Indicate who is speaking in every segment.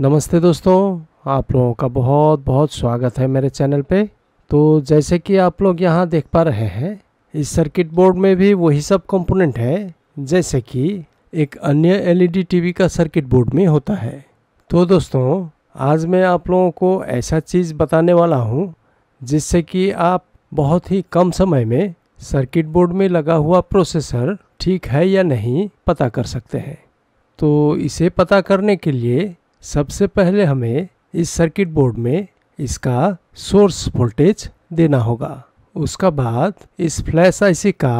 Speaker 1: नमस्ते दोस्तों आप लोगों का बहुत बहुत स्वागत है मेरे चैनल पे तो जैसे कि आप लोग यहाँ देख पा रहे हैं इस सर्किट बोर्ड में भी वही सब कंपोनेंट है जैसे कि एक अन्य एलईडी टीवी का सर्किट बोर्ड में होता है तो दोस्तों आज मैं आप लोगों को ऐसा चीज़ बताने वाला हूँ जिससे कि आप बहुत ही कम समय में सर्किट बोर्ड में लगा हुआ प्रोसेसर ठीक है या नहीं पता कर सकते हैं तो इसे पता करने के लिए सबसे पहले हमें इस सर्किट बोर्ड में इसका सोर्स वोल्टेज देना होगा उसका बाद इस फ्लैश आईसी का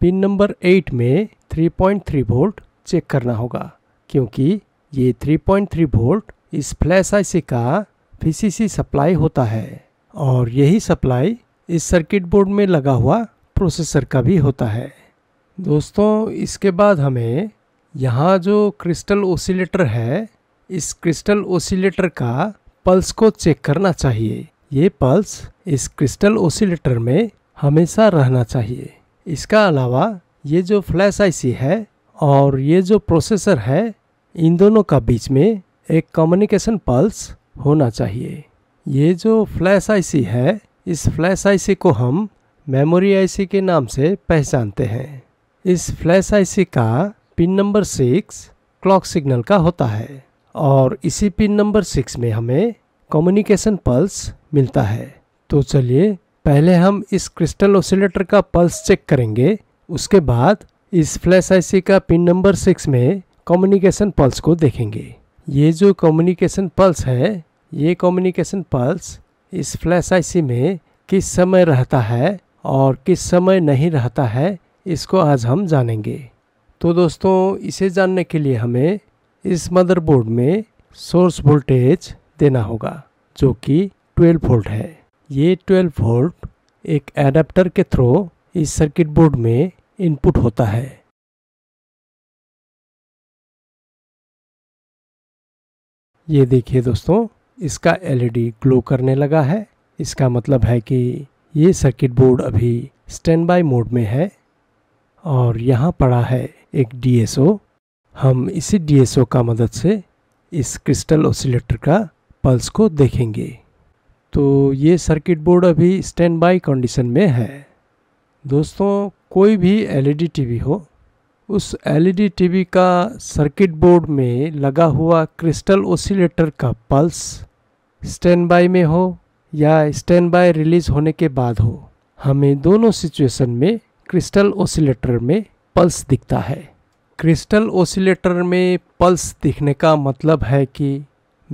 Speaker 1: पिन नंबर एट में 3.3 वोल्ट चेक करना होगा क्योंकि ये 3.3 वोल्ट इस फ्लैश आईसी का पीसीसी सप्लाई होता है और यही सप्लाई इस सर्किट बोर्ड में लगा हुआ प्रोसेसर का भी होता है दोस्तों इसके बाद हमें यहाँ जो क्रिस्टल ओसिलेटर है इस क्रिस्टल ओसिलेटर का पल्स को चेक करना चाहिए ये पल्स इस क्रिस्टल ओसिलेटर में हमेशा रहना चाहिए इसका अलावा ये जो फ्लैश आईसी है और ये जो प्रोसेसर है इन दोनों का बीच में एक कम्युनिकेशन पल्स होना चाहिए ये जो फ्लैश आईसी है इस फ्लैश आईसी को हम मेमोरी आईसी के नाम से पहचानते हैं इस फ्लैश आईसी का pin number six clock signal का होता है और इसी पिन नंबर सिक्स में हमें कम्युनिकेशन पल्स मिलता है तो चलिए पहले हम इस क्रिस्टल ओसिलेटर का पल्स चेक करेंगे उसके बाद इस फ्लैश आईसी का पिन नंबर सिक्स में कम्युनिकेशन पल्स को देखेंगे ये जो कम्युनिकेशन पल्स है ये कम्युनिकेशन पल्स इस फ्लैश आईसी में किस समय रहता है और किस समय नहीं रहता है इसको आज हम जानेंगे तो दोस्तों इसे जानने के लिए हमें इस मदरबोर्ड में सोर्स वोल्टेज देना होगा जो कि 12 वोल्ट है ये 12 वोल्ट एक एडाप्टर के थ्रू इस सर्किट बोर्ड में इनपुट होता है ये देखिए दोस्तों इसका एलईडी ग्लो e करने लगा है इसका मतलब है कि ये सर्किट बोर्ड अभी स्टैंड बाई मोड में है और यहाँ पड़ा है एक डीएसओ हम इसी डीएसओ का मदद से इस क्रिस्टल ऑसिलेटर का पल्स को देखेंगे तो ये सर्किट बोर्ड अभी स्टैंड बाई कंडीशन में है दोस्तों कोई भी एलईडी टीवी e हो उस एलईडी टीवी e का सर्किट बोर्ड में लगा हुआ क्रिस्टल ओसिलेटर का पल्स स्टैंड बाई में हो या स्टैंड बाय रिलीज होने के बाद हो हमें दोनों सिचुएशन में क्रिस्टल ओसिलेटर में पल्स दिखता है क्रिस्टल ओसिलेटर में पल्स दिखने का मतलब है कि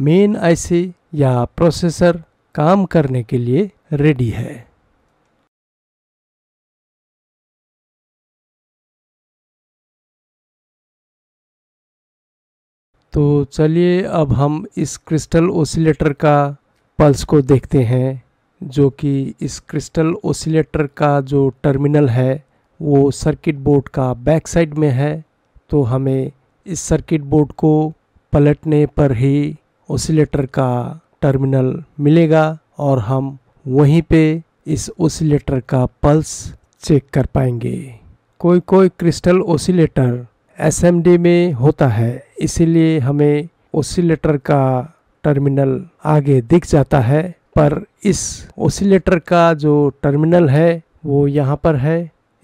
Speaker 1: मेन आईसी या प्रोसेसर काम करने के लिए रेडी है तो चलिए अब हम इस क्रिस्टल ओसिलेटर का पल्स को देखते हैं जो कि इस क्रिस्टल ओसिलेटर का जो टर्मिनल है वो सर्किट बोर्ड का बैक साइड में है तो हमें इस सर्किट बोर्ड को पलटने पर ही ओसिलेटर का टर्मिनल मिलेगा और हम वहीं पे इस ओसिलेटर का पल्स चेक कर पाएंगे कोई कोई क्रिस्टल ओसिलेटर एस में होता है इसीलिए हमें ओसिलेटर का टर्मिनल आगे दिख जाता है पर इस ओसिलेटर का जो टर्मिनल है वो यहाँ पर है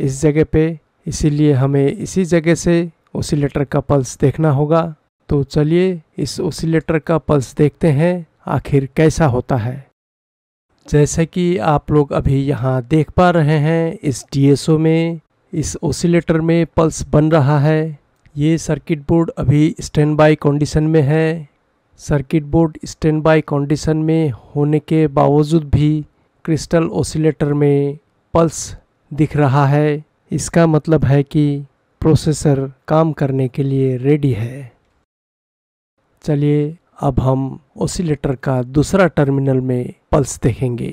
Speaker 1: इस जगह पे इसीलिए हमें इसी जगह से ओसिलेटर का पल्स देखना होगा तो चलिए इस ओसिलेटर का पल्स देखते हैं आखिर कैसा होता है जैसे कि आप लोग अभी यहाँ देख पा रहे हैं इस डीएसओ में इस ओसिलेटर में पल्स बन रहा है ये सर्किट बोर्ड अभी स्टैंड बाई कंडीशन में है circuit board stand by condition में होने के बावजूद भी क्रिस्टल ओसिलेटर में पल्स दिख रहा है इसका मतलब है कि प्रोसेसर काम करने के लिए रेडी है चलिए अब हम ओसिलेटर का दूसरा टर्मिनल में पल्स देखेंगे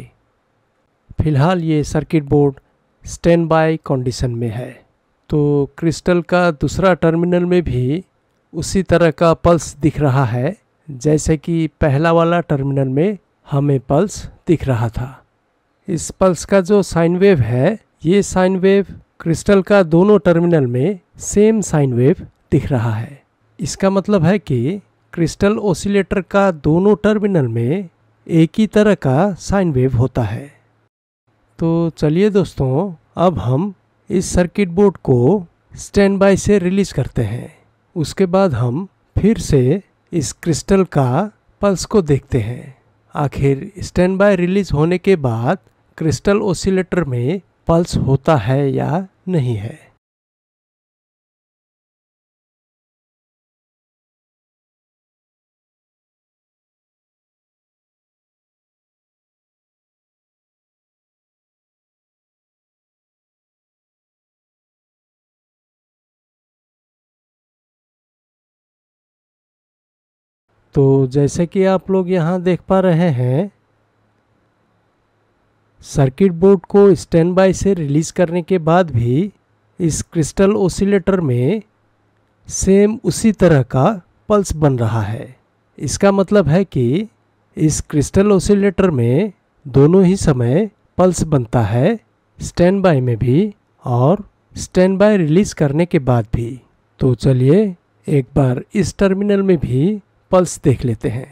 Speaker 1: फिलहाल ये circuit board stand by condition में है तो क्रिस्टल का दूसरा टर्मिनल में भी उसी तरह का पल्स दिख रहा है जैसे कि पहला वाला टर्मिनल में हमें पल्स दिख रहा था इस पल्स का जो साइन वेव है ये साइन वेव क्रिस्टल का दोनों टर्मिनल में सेम साइन वेव दिख रहा है इसका मतलब है कि क्रिस्टल ओसिलेटर का दोनों टर्मिनल में एक ही तरह का साइन वेव होता है तो चलिए दोस्तों अब हम इस सर्किट बोर्ड को स्टैंड बाय से रिलीज करते हैं उसके बाद हम फिर से इस क्रिस्टल का पल्स को देखते हैं आखिर स्टैंड बाय रिलीज होने के बाद क्रिस्टल ओसिलेटर में पल्स होता है या नहीं है तो जैसे कि आप लोग यहाँ देख पा रहे हैं सर्किट बोर्ड को स्टैंड बाय से रिलीज़ करने के बाद भी इस क्रिस्टल ओसिलेटर में सेम उसी तरह का पल्स बन रहा है इसका मतलब है कि इस क्रिस्टल ओसिलेटर में दोनों ही समय पल्स बनता है स्टैंड बाय में भी और स्टैंड बाय रिलीज करने के बाद भी तो चलिए एक बार इस टर्मिनल में भी पल्स देख लेते हैं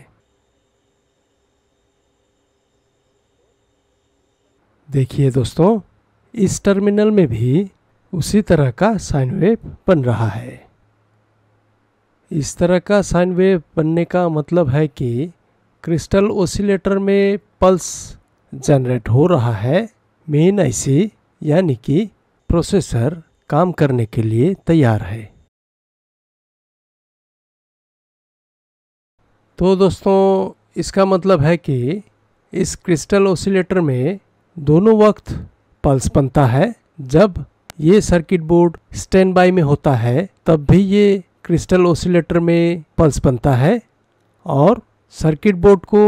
Speaker 1: देखिए दोस्तों इस टर्मिनल में भी उसी तरह का साइन वेव बन रहा है इस तरह का साइन वेव बनने का मतलब है कि क्रिस्टल ओसिलेटर में पल्स जनरेट हो रहा है मेन आईसी यानी कि प्रोसेसर काम करने के लिए तैयार है तो दोस्तों इसका मतलब है कि इस क्रिस्टल ओसिलेटर में दोनों वक्त पल्स बनता है जब ये सर्किट बोर्ड स्टैंड बाई में होता है तब भी ये क्रिस्टल ओसिलेटर में पल्स बनता है और सर्किट बोर्ड को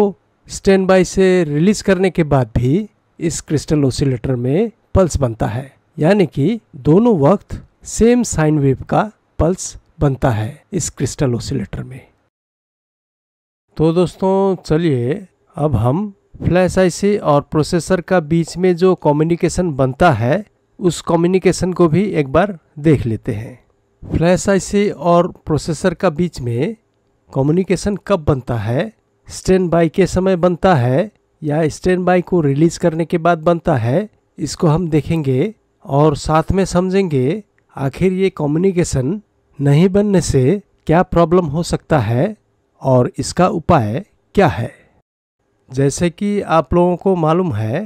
Speaker 1: स्टैंड बाई से रिलीज करने के बाद भी इस क्रिस्टल ओसिलेटर में पल्स बनता है यानी कि दोनों वक्त सेम साइन वेव का पल्स बनता है इस क्रिस्टल ओसिलेटर में तो दोस्तों चलिए अब हम फ्लैश आई सी और प्रोसेसर का बीच में जो कम्युनिकेशन बनता है उस कम्युनिकेशन को भी एक बार देख लेते हैं फ्लैश आईसी और प्रोसेसर का बीच में कम्युनिकेशन कब बनता है स्टैंड बाई के समय बनता है या स्टैंड बाई को रिलीज करने के बाद बनता है इसको हम देखेंगे और साथ में समझेंगे आखिर ये कम्युनिकेशन नहीं बनने से क्या प्रॉब्लम हो सकता है और इसका उपाय क्या है जैसे कि आप लोगों को मालूम है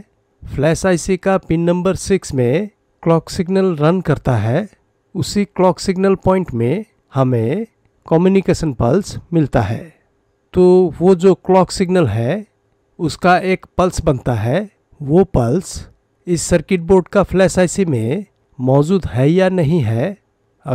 Speaker 1: फ्लैश आईसी का पिन नंबर सिक्स में क्लॉक सिग्नल रन करता है उसी क्लॉक सिग्नल पॉइंट में हमें कम्युनिकेशन पल्स मिलता है तो वो जो क्लॉक सिग्नल है उसका एक पल्स बनता है वो पल्स इस सर्किट बोर्ड का फ्लैश आईसी में मौजूद है या नहीं है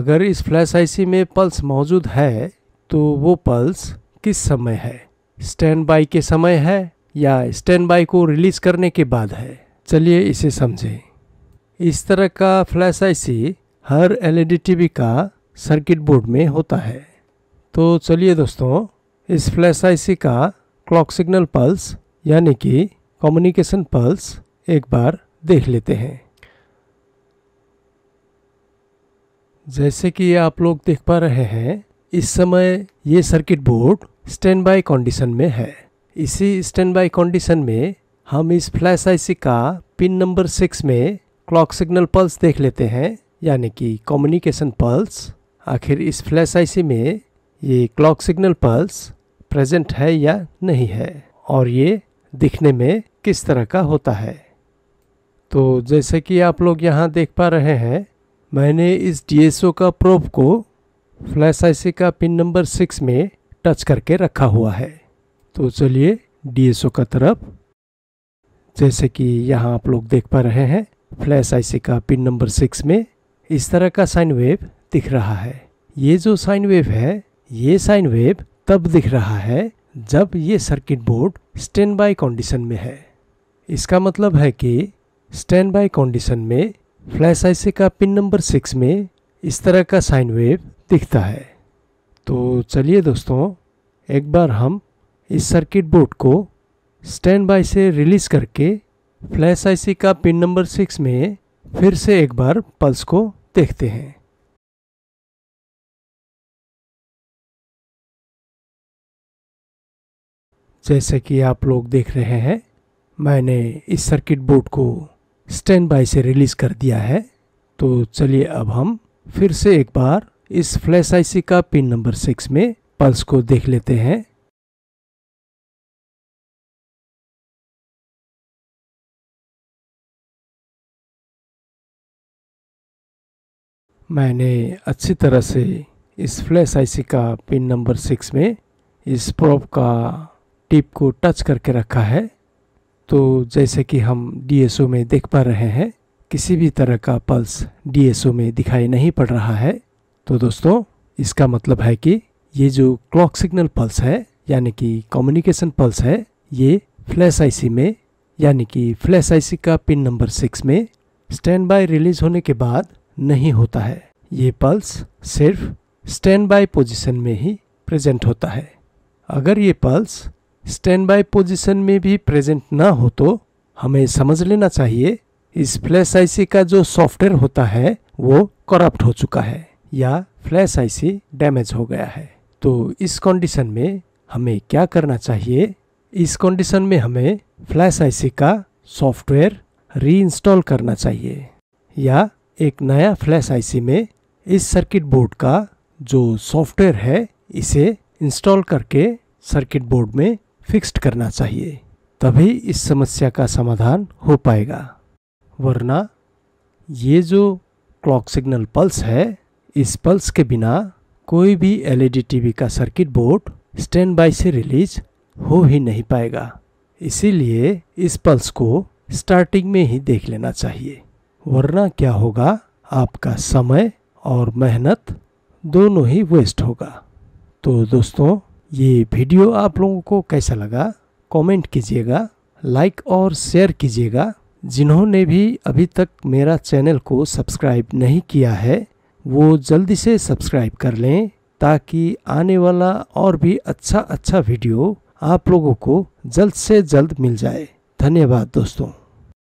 Speaker 1: अगर इस फ्लैश आईसी में पल्स मौजूद है तो वो पल्स किस समय है स्टैंड बाई के समय है या स्टैंड बाई को रिलीज करने के बाद है चलिए इसे समझें इस तरह का फ्लैश आईसी हर एलईडी टीवी e का सर्किट बोर्ड में होता है तो चलिए दोस्तों इस फ्लैश आईसी का क्लॉक सिग्नल पल्स यानी कि कम्युनिकेशन पल्स एक बार देख लेते हैं जैसे कि आप लोग देख पा रहे हैं इस समय ये circuit board stand by condition में है इसी स्टैंड बाई कंडीशन में हम इस फ्लैश आईसी का पिन नंबर सिक्स में क्लॉक सिग्नल पल्स देख लेते हैं यानी कि कम्युनिकेशन पल्स आखिर इस फ्लैश आईसी में ये क्लॉक सिग्नल पल्स प्रेजेंट है या नहीं है और ये दिखने में किस तरह का होता है तो जैसे कि आप लोग यहाँ देख पा रहे हैं मैंने इस डीएसओ का प्रोफ को फ्लैश आईसी का पिन नंबर सिक्स में टच करके रखा हुआ है तो चलिए डीएसओ का तरफ जैसे कि यहाँ आप लोग देख पा रहे हैं फ्लैश आईसी का पिन नंबर सिक्स में इस तरह का साइन वेव दिख रहा है ये जो साइन वेव है ये साइन वेव तब दिख रहा है जब ये circuit board stand by condition में है इसका मतलब है कि स्टैंड बाय कंडीशन में फ्लैश आईसी का पिन नंबर सिक्स में इस तरह का साइन वेव दिखता है तो चलिए दोस्तों एक बार हम इस सर्किट बोर्ड को स्टैंड बाय से रिलीज़ करके फ्लैश आईसी का पिन नंबर सिक्स में फिर से एक बार पल्स को देखते हैं जैसे कि आप लोग देख रहे हैं मैंने इस सर्किट बोर्ड को स्टैंड बाय से रिलीज़ कर दिया है तो चलिए अब हम फिर से एक बार इस फ्लैश आईसी का पिन नंबर सिक्स में पल्स को देख लेते हैं मैंने अच्छी तरह से इस फ्लैश आईसी का पिन नंबर सिक्स में इस प्रोब का टिप को टच करके रखा है तो जैसे कि हम डीएसओ में देख पा रहे हैं किसी भी तरह का पल्स डीएसओ में दिखाई नहीं पड़ रहा है तो दोस्तों इसका मतलब है कि ये जो क्लॉक सिग्नल पल्स है यानी कि कम्युनिकेशन पल्स है ये फ्लैश आईसी में यानी कि फ्लैश आईसी का पिन नंबर सिक्स में स्टैंड बाय रिलीज होने के बाद नहीं होता है ये पल्स सिर्फ स्टैंड बाय पोजिशन में ही प्रेजेंट होता है अगर ये पल्स स्टैंड बाय पोजिशन में भी प्रेजेंट ना हो तो हमें समझ लेना चाहिए इस फ्लैश आईसी का जो सॉफ्टवेयर होता है वो करप्ट हो चुका है या फ्लैश आईसी डैमेज हो गया है तो इस कंडीशन में हमें क्या करना चाहिए इस कंडीशन में हमें फ्लैश आईसी का सॉफ्टवेयर रीइंस्टॉल करना चाहिए या एक नया फ्लैश आईसी में इस सर्किट बोर्ड का जो सॉफ्टवेयर है इसे इंस्टॉल करके सर्किट बोर्ड में फिक्स्ड करना चाहिए तभी इस समस्या का समाधान हो पाएगा वरना ये जो क्लॉक सिग्नल पल्स है इस पल्स के बिना कोई भी एलईडी टीवी का सर्किट बोर्ड स्टैंड बाई से रिलीज हो ही नहीं पाएगा इसीलिए इस पल्स को स्टार्टिंग में ही देख लेना चाहिए वरना क्या होगा आपका समय और मेहनत दोनों ही वेस्ट होगा तो दोस्तों ये वीडियो आप लोगों को कैसा लगा कमेंट कीजिएगा लाइक और शेयर कीजिएगा जिन्होंने भी अभी तक मेरा चैनल को सब्सक्राइब नहीं किया है वो जल्दी से सब्सक्राइब कर लें ताकि आने वाला और भी अच्छा अच्छा वीडियो आप लोगों को जल्द से जल्द मिल जाए धन्यवाद दोस्तों